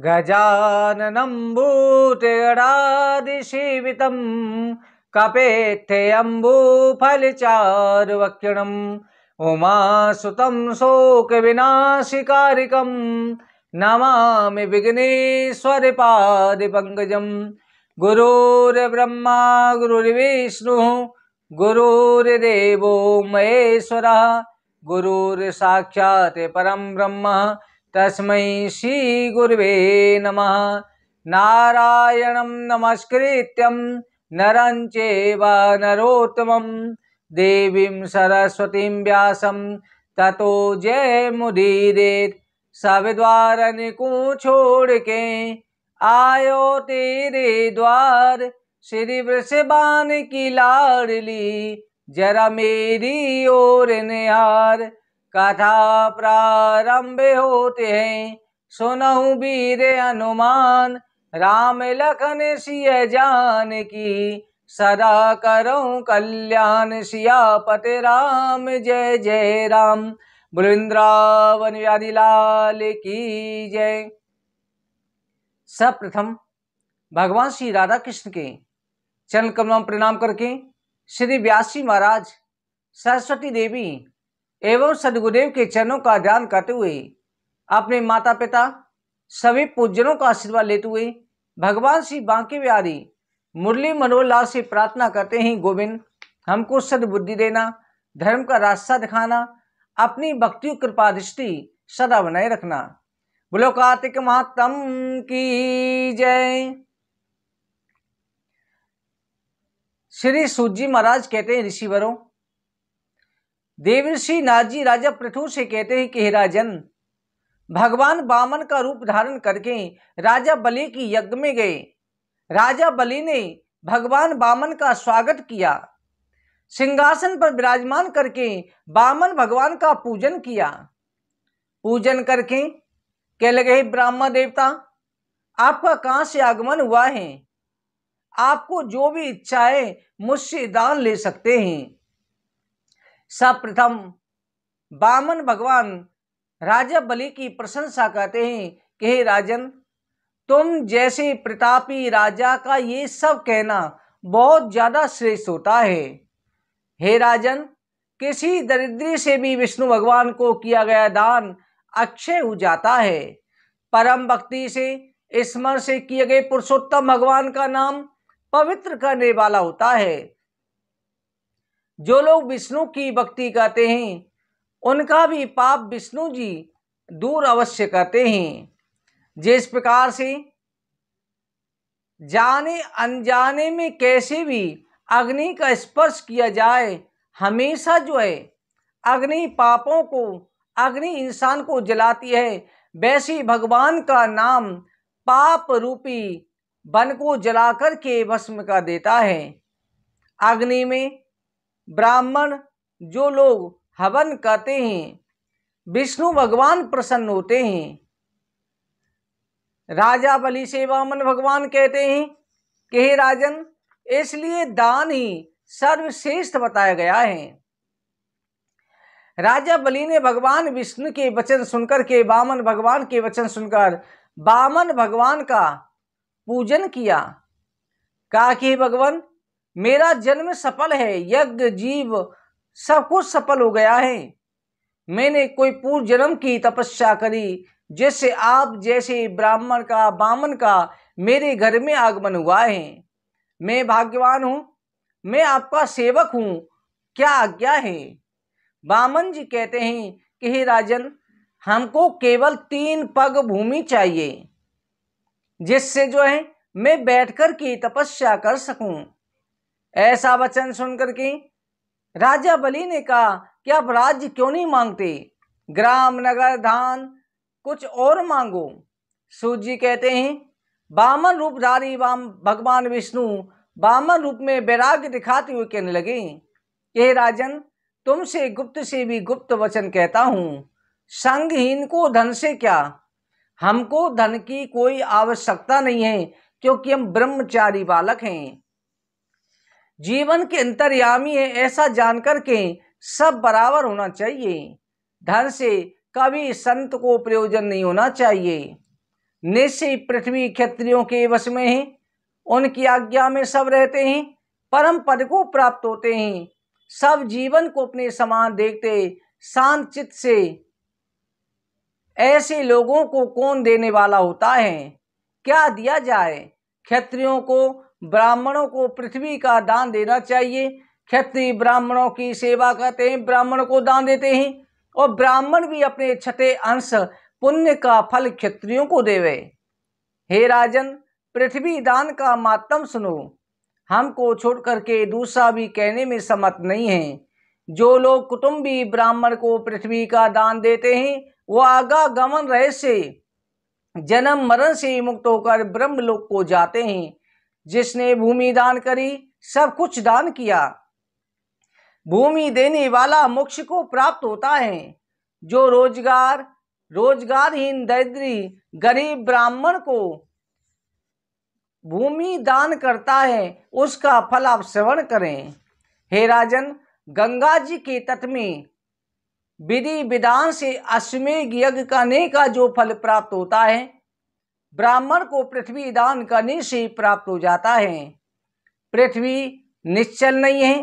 गजाननम उमा सुत शोक उमासुतं नमा नमामि विघ्नेश्वरपादिपङ्कजं गुरुर्ब्रह्मा गुरुर्विष्णुः गुरुर्देवो महेश्वरः गुरुर्साक्षात् परं ब्रह्म तस्म श्रीगुर्वे नमः नारायणं नमस्कृत्यं नरं चेव नरोत्तमं देवी सरस्वती व्या ततो जय मुदीरेत् सविद्वार निकू छोड़ के आयो तेरे द्वार श्री वृषभान की लाडली जरा मेरी ओर निहार कथा प्रारंभ होते हैं सुनहु वीर हनुमान राम लखन सिय जान की सदा करो कल्याण पते राम जय जय राम व्याधि लाल की जय सर्वप्रथम भगवान श्री राधा कृष्ण के चरण कमलों प्रणाम करके श्री व्यासी महाराज सरस्वती देवी एवं सदगुरुदेव के चरणों का ध्यान करते हुए अपने माता पिता सभी पूजनों का आशीर्वाद लेते हुए भगवान श्री बांके बिहारी मुरली मनोहर लाल से प्रार्थना करते हैं गोविंद हमको सदबुद्धि देना धर्म का रास्ता दिखाना अपनी भक्ति कृपा दृष्टि सदा बनाए रखना बोलो कार्तिक महात्म की जय श्री सूजी महाराज कहते हैं ऋषिवरों देवर्षि नाजी राजा पृथु से कहते हैं कि हे राजन भगवान बामन का रूप धारण करके राजा बलि की यज्ञ में गए राजा बलि ने भगवान बामन का स्वागत किया सिंहासन पर विराजमान करके बामन भगवान का पूजन किया पूजन करके कह लगे ब्राह्मण देवता आपका कहाँ से आगमन हुआ है आपको जो भी इच्छा है मुझसे दान ले सकते हैं सर्वप्रथम बामन भगवान राजा बलि की प्रशंसा करते हैं कि हे राजन तुम जैसे प्रतापी राजा का ये सब कहना बहुत ज़्यादा श्रेष्ठ होता है हे राजन किसी दरिद्री से भी विष्णु भगवान को किया गया दान अक्षय हो जाता है परम भक्ति से स्मरण से किए गए पुरुषोत्तम भगवान का नाम पवित्र करने वाला होता है जो लोग विष्णु की भक्ति करते हैं उनका भी पाप विष्णु जी दूर अवश्य करते हैं जिस प्रकार से जाने अनजाने में कैसे भी अग्नि का स्पर्श किया जाए हमेशा जो है अग्नि पापों को अग्नि इंसान को जलाती है वैसे भगवान का नाम पाप रूपी वन को जला के भस्म कर देता है अग्नि में ब्राह्मण जो लोग हवन करते हैं विष्णु भगवान प्रसन्न होते हैं राजा बलि से वामन भगवान कहते हैं कि हे राजन इसलिए दान ही सर्वश्रेष्ठ बताया गया है राजा बलि ने भगवान विष्णु के वचन सुनकर के वामन भगवान के वचन सुनकर वामन भगवान का पूजन किया कहा कि भगवान मेरा जन्म सफल है यज्ञ जीव सब कुछ सफल हो गया है मैंने कोई पूर्व जन्म की तपस्या करी जैसे आप जैसे ब्राह्मण का बामन का मेरे घर में आगमन हुआ है मैं भाग्यवान हूँ मैं आपका सेवक हूँ क्या आज्ञा है बामन जी कहते हैं कि हे राजन हमको केवल तीन पग भूमि चाहिए जिससे जो है मैं बैठकर की तपस्या कर सकूं ऐसा वचन सुनकर के राजा बलि ने कहा कि आप राज्य क्यों नहीं मांगते ग्राम नगर धान कुछ और मांगो सूजी कहते हैं बामन रूपधारी वाम भगवान विष्णु बामन रूप में वैराग्य दिखाते हुए कहने लगे ये राजन तुमसे गुप्त से भी गुप्त वचन कहता हूँ संगहीन को धन से क्या हमको धन की कोई आवश्यकता नहीं है क्योंकि हम ब्रह्मचारी बालक हैं जीवन के अंतर्यामी है ऐसा जानकर के सब बराबर होना चाहिए धन से कभी संत को प्रयोजन नहीं होना चाहिए निश्चय पृथ्वी क्षत्रियों के वश में है उनकी आज्ञा में सब रहते हैं परम पद को प्राप्त होते हैं सब जीवन को अपने समान देखते शांत चित्त से ऐसे लोगों को कौन देने वाला होता है क्या दिया जाए क्षत्रियों को ब्राह्मणों को पृथ्वी का दान देना चाहिए क्षत्रिय ब्राह्मणों की सेवा करते हैं ब्राह्मण को दान देते हैं और ब्राह्मण भी अपने छठे अंश पुण्य का फल क्षत्रियों को देवे हे राजन पृथ्वी दान का मातम सुनो हमको छोड़ करके दूसरा भी कहने में समर्थ नहीं है जो लोग कुटुंबी ब्राह्मण को पृथ्वी का दान देते हैं वो आगा गमन रहस्य जन्म मरण से मुक्त होकर ब्रह्मलोक को जाते हैं जिसने भूमि दान करी सब कुछ दान किया भूमि देने वाला मोक्ष को प्राप्त होता है जो रोजगार रोजगारहीन दरिद्री गरीब ब्राह्मण को भूमि दान करता है उसका फल आप श्रवण करें हे राजन गंगा जी के तट में विधि विधान से अश्वेघ यज्ञ करने का जो फल प्राप्त होता है ब्राह्मण को पृथ्वी दान करने से प्राप्त हो जाता है पृथ्वी निश्चल नहीं है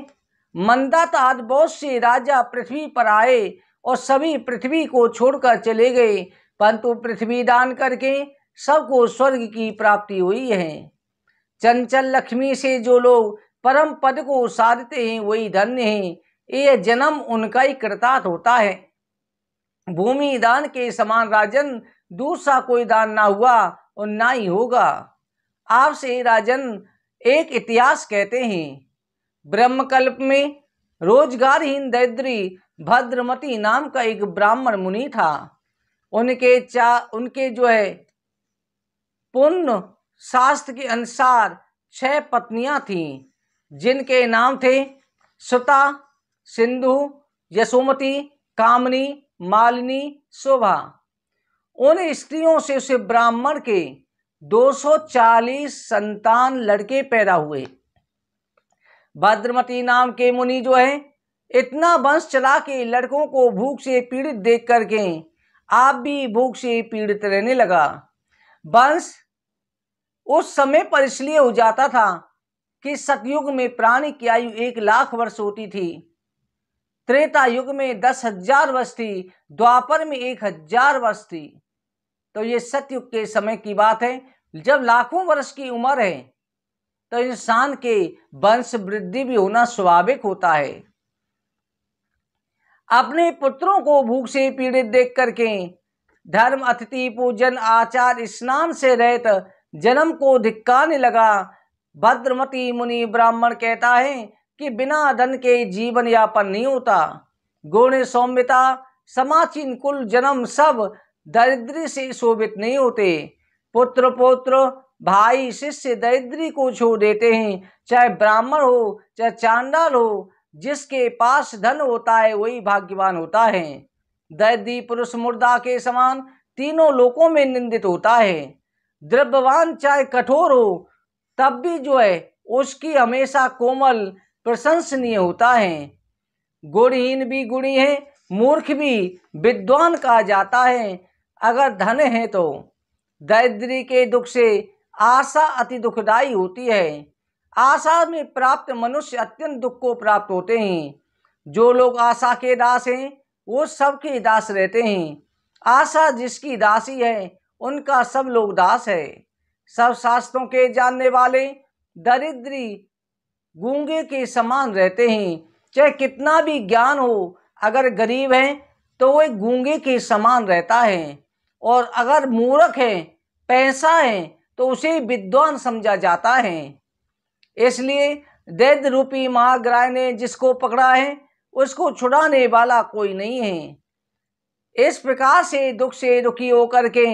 मंदाता बहुत से राजा पृथ्वी पर आए और सभी पृथ्वी को छोड़कर चले गए परंतु पृथ्वी दान करके सबको स्वर्ग की प्राप्ति हुई है चंचल लक्ष्मी से जो लोग परम पद को साधते हैं वही धन्य हैं यह जन्म उनका ही कृतार्थ होता है भूमि दान के समान राजन दूसरा कोई दान ना हुआ और ना ही होगा आपसे राजन एक इतिहास कहते हैं ब्रह्मकल्प में रोजगारहीन दरिद्री भद्रमती नाम का एक ब्राह्मण मुनि था उनके चा उनके जो है पुण्य शास्त्र के अनुसार छह पत्नियां थीं जिनके नाम थे सुता सिंधु यशोमती कामनी मालिनी शोभा उन स्त्रियों से उसे ब्राह्मण के 240 संतान लड़के पैदा हुए भद्रमती नाम के मुनि जो है इतना वंश चला के लड़कों को भूख से पीड़ित देख करके आप भी भूख से पीड़ित रहने लगा वंश उस समय पर इसलिए हो जाता था कि सतयुग में प्राणी की आयु एक लाख वर्ष होती थी त्रेता युग में दस हजार वर्ष थी द्वापर में एक हजार वर्ष थी तो ये सत्युग के समय की बात है जब लाखों वर्ष की उम्र है तो इंसान के वंश वृद्धि भी होना स्वाभाविक होता है अपने पुत्रों को भूख से पीड़ित देख करके धर्म अतिथि पूजन आचार स्नान से रहित जन्म को धिक्काने लगा भद्रमती मुनि ब्राह्मण कहता है कि बिना धन के जीवन यापन नहीं होता गुण सौम्यता समाचीन कुल जन्म सब दरिद्री से शोभित नहीं होते पुत्र पोत्र भाई शिष्य दरिद्री को छोड़ देते हैं चाहे ब्राह्मण हो चाहे चांडाल हो जिसके पास धन होता है वही भाग्यवान होता है दरिद्री पुरुष मुर्दा के समान तीनों लोकों में निंदित होता है द्रव्यवान चाहे कठोर हो तब भी जो है उसकी हमेशा कोमल प्रशंसनीय होता है गुणहीन भी गुणी है मूर्ख भी विद्वान कहा जाता है अगर धन है तो दरिद्री के दुख से आशा अति दुखदायी होती है आशा में प्राप्त मनुष्य अत्यंत दुख को प्राप्त होते हैं जो लोग आशा के दास हैं वो सबके दास रहते हैं आशा जिसकी दासी है उनका सब लोग दास है सब शास्त्रों के जानने वाले दरिद्री गूंगे के समान रहते हैं चाहे कितना भी ज्ञान हो अगर गरीब हैं तो वह गूंगे के समान रहता है और अगर मूर्ख है पैसा है तो उसे विद्वान समझा जाता है इसलिए दैद रूपी महाग्राय ने जिसको पकड़ा है उसको छुड़ाने वाला कोई नहीं है इस प्रकार से दुख से दुखी होकर के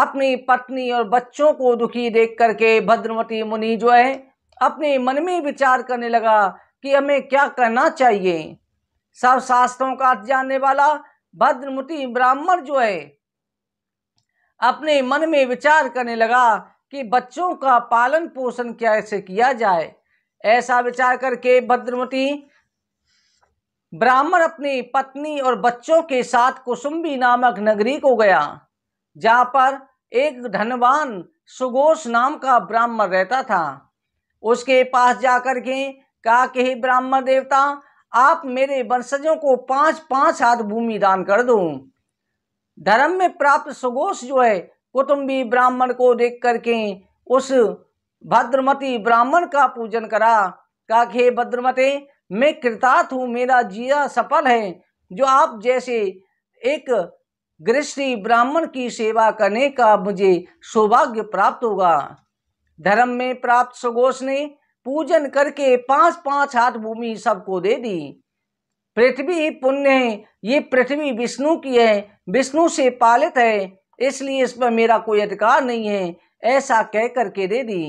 अपनी पत्नी और बच्चों को दुखी देख करके भद्रवती मुनि जो है अपने मन में विचार करने लगा कि हमें क्या करना चाहिए सब शास्त्रों का जानने वाला भद्रमुटी ब्राह्मण जो है अपने मन में विचार करने लगा कि बच्चों का पालन पोषण कैसे किया जाए ऐसा विचार करके भद्रमती ब्राह्मण अपनी पत्नी और बच्चों के साथ कुसुम्बी नामक नगरी को गया जहाँ पर एक धनवान सुगोष नाम का ब्राह्मण रहता था उसके पास जाकर के कहा कि ब्राह्मण देवता आप मेरे वंशजों को पांच पांच हाथ भूमि दान कर दो धर्म में प्राप्त सुगोष जो है कुटुम्बी ब्राह्मण को देख करके उस भद्रमती ब्राह्मण का पूजन करा का खे भद्रमते मैं कृतार्थ हूँ मेरा जिया सफल है जो आप जैसे एक गृहस्थी ब्राह्मण की सेवा करने का मुझे सौभाग्य प्राप्त होगा धर्म में प्राप्त सुगोष ने पूजन करके पांच पांच हाथ भूमि सबको दे दी पृथ्वी पुण्य है ये पृथ्वी विष्णु की है विष्णु से पालित है इसलिए इस पर मेरा कोई अधिकार नहीं है ऐसा कह करके दे दी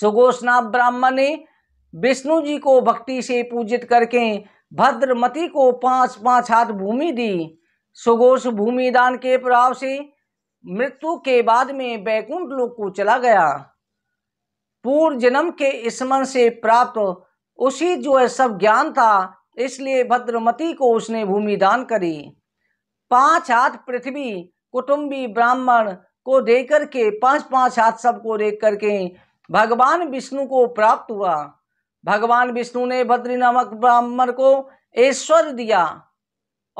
सुगोषणा ब्राह्मण ने विष्णु जी को भक्ति से पूजित करके भद्रमती को पांच पांच हाथ भूमि दी सुगोष भूमि दान के प्रभाव से मृत्यु के बाद में बैकुंठ लोक को चला गया पूर्व जन्म के स्मरण से प्राप्त उसी जो है सब ज्ञान था इसलिए भद्रमती को उसने भूमि दान करी पांच हाथ पृथ्वी कुटुंबी ब्राह्मण को देकर के पांच पांच हाथ सबको देख करके भगवान विष्णु को प्राप्त हुआ भगवान विष्णु ने भद्री नामक ब्राह्मण को ऐश्वर्य दिया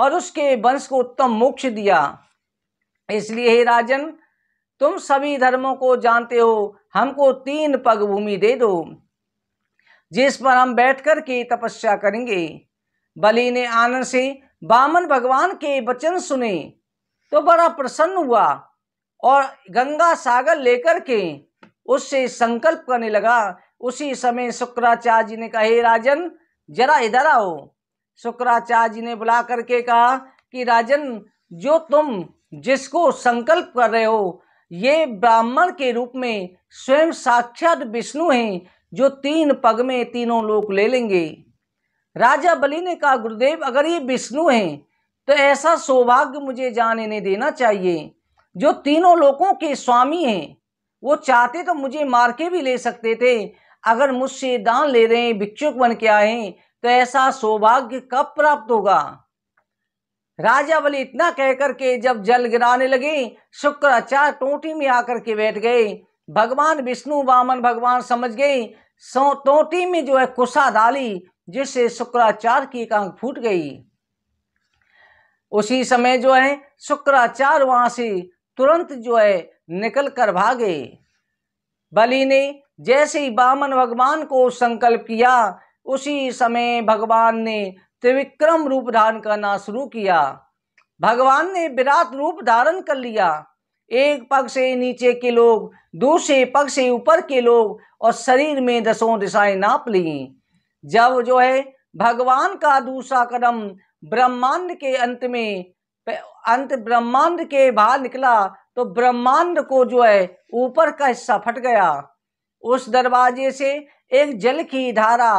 और उसके वंश को उत्तम मोक्ष दिया इसलिए हे राजन तुम सभी धर्मों को जानते हो हमको तीन पग भूमि दे दो जिस पर हम बैठ कर के तपस्या करेंगे बलि ने आनंद से बामन भगवान के वचन सुने तो बड़ा प्रसन्न हुआ और गंगा सागर लेकर के उससे संकल्प करने लगा उसी समय शुक्राचार्य जी ने कहा राजन जरा इधर आओ शुक्राचार्य जी ने बुला करके कहा कि राजन जो तुम जिसको संकल्प कर रहे हो ये ब्राह्मण के रूप में स्वयं साक्षात विष्णु हैं जो तीन पग में तीनों लोग ले लेंगे राजा बलि ने कहा गुरुदेव अगर ये विष्णु हैं तो ऐसा सौभाग्य मुझे जाने नहीं देना चाहिए जो तीनों लोगों के स्वामी हैं वो चाहते तो मुझे मार के भी ले सकते थे अगर मुझसे दान ले रहे हैं भिक्षुक बन के आए तो ऐसा सौभाग्य कब प्राप्त होगा राजा बलि इतना कहकर के जब जल गिराने लगे शुक्राचार्य टोटी में आकर के बैठ गए भगवान विष्णु वामन भगवान समझ गए सो टोटी में जो है कुशा डाली जिससे शुक्राचार्य की कांग फूट गई उसी समय जो है शुक्राचार्य वहां से तुरंत जो है निकल कर भागे बलि ने जैसे ही बामन भगवान को संकल्प किया उसी समय भगवान ने त्रिविक्रम रूप धारण करना शुरू किया भगवान ने विराट रूप धारण कर लिया एक पग से नीचे के लोग दूसरे पग से ऊपर के लोग और शरीर में दसों दिशाएं नाप ली जब जो है भगवान का दूसरा कदम ब्रह्मांड के अंत में अंत ब्रह्मांड के बाहर निकला तो ब्रह्मांड को जो है ऊपर का हिस्सा फट गया उस दरवाजे से एक जल की धारा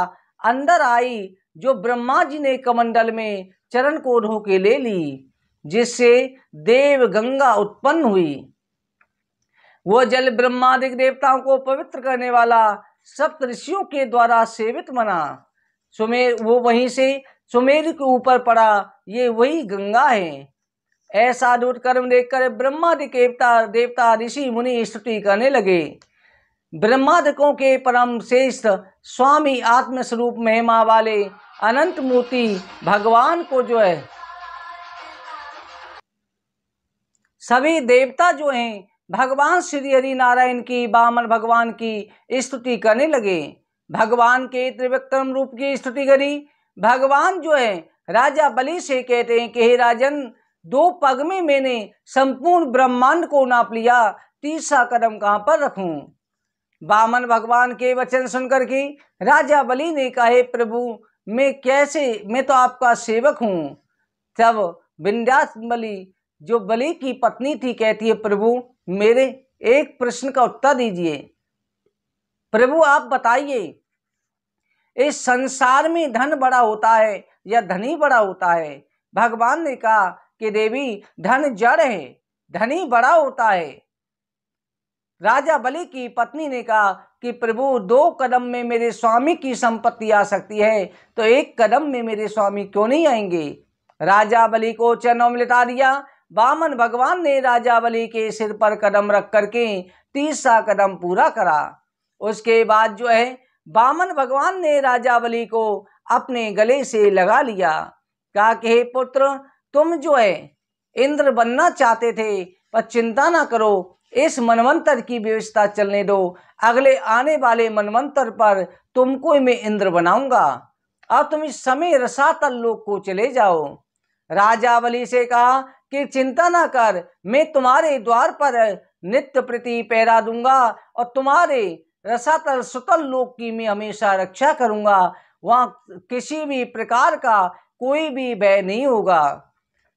अंदर आई जो ब्रह्मा जी ने कमंडल में चरण को ढोके ले ली जिससे देव गंगा उत्पन्न हुई वह जल ब्रह्मादिक देवताओं को पवित्र करने वाला सप्त ऋषियों के द्वारा सेवित मना सुमेर वो वहीं से सुमेर के ऊपर पड़ा ये वही गंगा है ऐसा दूट कर्म देखकर ब्रह्मादिक देवता देवता ऋषि मुनि स्तुति करने लगे ब्रह्मादिकों के परम श्रेष्ठ स्वामी आत्मस्वरूप महिमा वाले अनंत मूर्ति भगवान को जो है सभी देवता जो हैं भगवान श्री हरि नारायण की बामन भगवान की स्तुति करने लगे भगवान के त्रिवक्रम रूप की स्तुति करी भगवान जो है राजा बलि से कहते हैं कि हे राजन दो पग में मैंने संपूर्ण ब्रह्मांड को नाप लिया तीसरा कदम कहाँ पर रखूं बामन भगवान के वचन सुनकर के राजा बलि ने कहे प्रभु मैं कैसे मैं तो आपका सेवक हूँ तब विन्यास बली जो बलि की पत्नी थी कहती है प्रभु मेरे एक प्रश्न का उत्तर दीजिए प्रभु आप बताइए इस संसार में धन बड़ा होता है या धनी बड़ा होता है भगवान ने कहा कि देवी धन जड़ है धनी बड़ा होता है राजा बलि की पत्नी ने कहा कि प्रभु दो कदम में मेरे स्वामी की संपत्ति आ सकती है तो एक कदम में मेरे स्वामी क्यों नहीं आएंगे राजा बलि को चरणों में लिटा दिया वामन भगवान ने राजा बलि के सिर पर कदम रख करके तीसरा कदम पूरा करा उसके बाद जो है वामन भगवान ने राजा बलि को अपने गले से लगा लिया कहा कि हे पुत्र तुम जो है इंद्र बनना चाहते थे पर चिंता ना करो इस मनवंतर की व्यवस्था चलने दो अगले आने वाले मनवंतर पर तुमको मैं इंद्र बनाऊंगा अब तुम इस समय रसातल लोक को चले जाओ राजा बलि से कहा कि चिंता ना कर मैं तुम्हारे द्वार पर नित्य प्रति पहरा दूंगा और तुम्हारे रसातल सुतल लोक की मैं हमेशा रक्षा करूंगा वहां किसी भी प्रकार का कोई भी भय नहीं होगा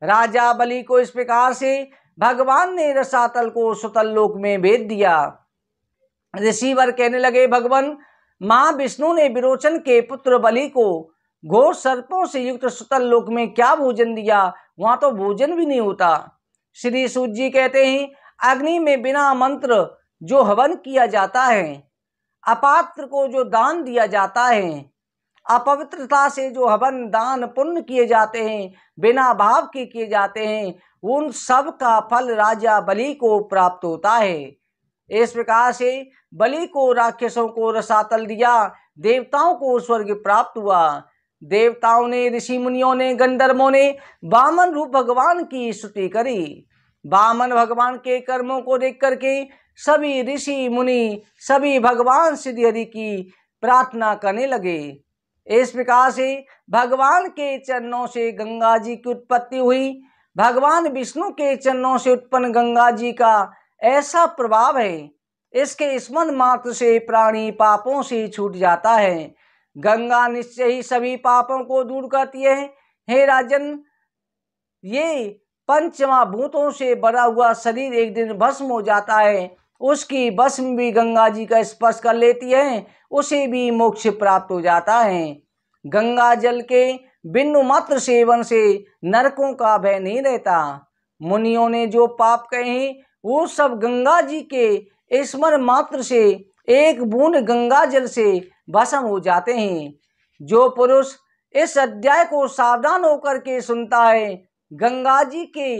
राजा बलि को इस प्रकार से भगवान ने रसातल को सुतल लोक में भेज दिया ऋषिवर कहने लगे भगवान माँ विष्णु ने विरोचन के पुत्र बलि को घोर सर्पों से युक्त सुतल लोक में क्या भोजन दिया वहां तो भोजन भी नहीं होता श्री सूर्य जी कहते हैं अग्नि में बिना मंत्र जो हवन किया जाता है अपात्र को जो दान दिया जाता है अपवित्रता से जो हवन दान पुण्य किए जाते हैं बिना भाव के किए जाते हैं उन सब का फल राजा बलि को प्राप्त होता है इस प्रकार से बलि को राक्षसों को रसातल दिया देवताओं को स्वर्ग प्राप्त हुआ देवताओं ने ऋषि मुनियों ने गंधर्वों ने बामन रूप भगवान की स्तुति करी बामन भगवान के कर्मों को देख करके सभी ऋषि मुनि सभी भगवान श्री हरि की प्रार्थना करने लगे इस प्रकार से भगवान के चरणों से गंगा जी की उत्पत्ति हुई भगवान विष्णु के चरणों से उत्पन्न गंगा जी का ऐसा प्रभाव है इसके स्मरण मात्र से प्राणी पापों से छूट जाता है गंगा निश्चय ही सभी पापों को दूर करती है हे राजन ये पंचमा भूतों से बड़ा हुआ शरीर एक दिन भस्म हो जाता है उसकी भस्म भी गंगा जी का स्पर्श कर लेती है उसे भी मोक्ष प्राप्त हो जाता है गंगा जल के बिन्नु मात्र सेवन से नरकों का भय नहीं रहता मुनियों ने जो पाप कहे वो सब गंगा जी के स्मरण मात्र से एक बूंद गंगा जल से भस्म हो जाते हैं जो पुरुष इस अध्याय को सावधान होकर के सुनता है गंगा जी के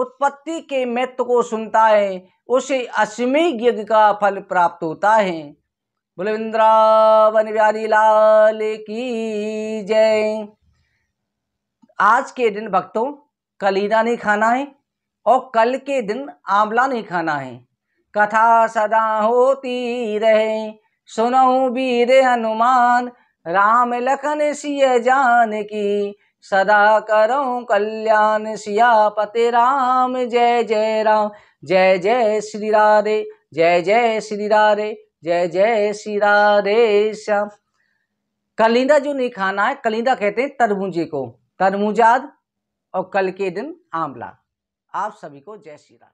उत्पत्ति के महत्व को सुनता है उसे अश्वमेघ यज्ञ का फल प्राप्त होता है बुलविंद्रावन बिहारी लाल की जय आज के दिन भक्तों कलीना नहीं खाना है और कल के दिन आंवला नहीं खाना है कथा सदा होती रहे सुनऊ वीर हनुमान राम लखन सिय जान की सदा करो कल्याण सिया पते राम जय जय राम जय जय श्री राधे जय जय श्री राधे जय जय श्री राधे श्याम कलिंदा जो नहीं खाना है कलिंदा कहते हैं तरबूजे को तरमुजाद और कल के दिन आंवला आप सभी को जय श्री राम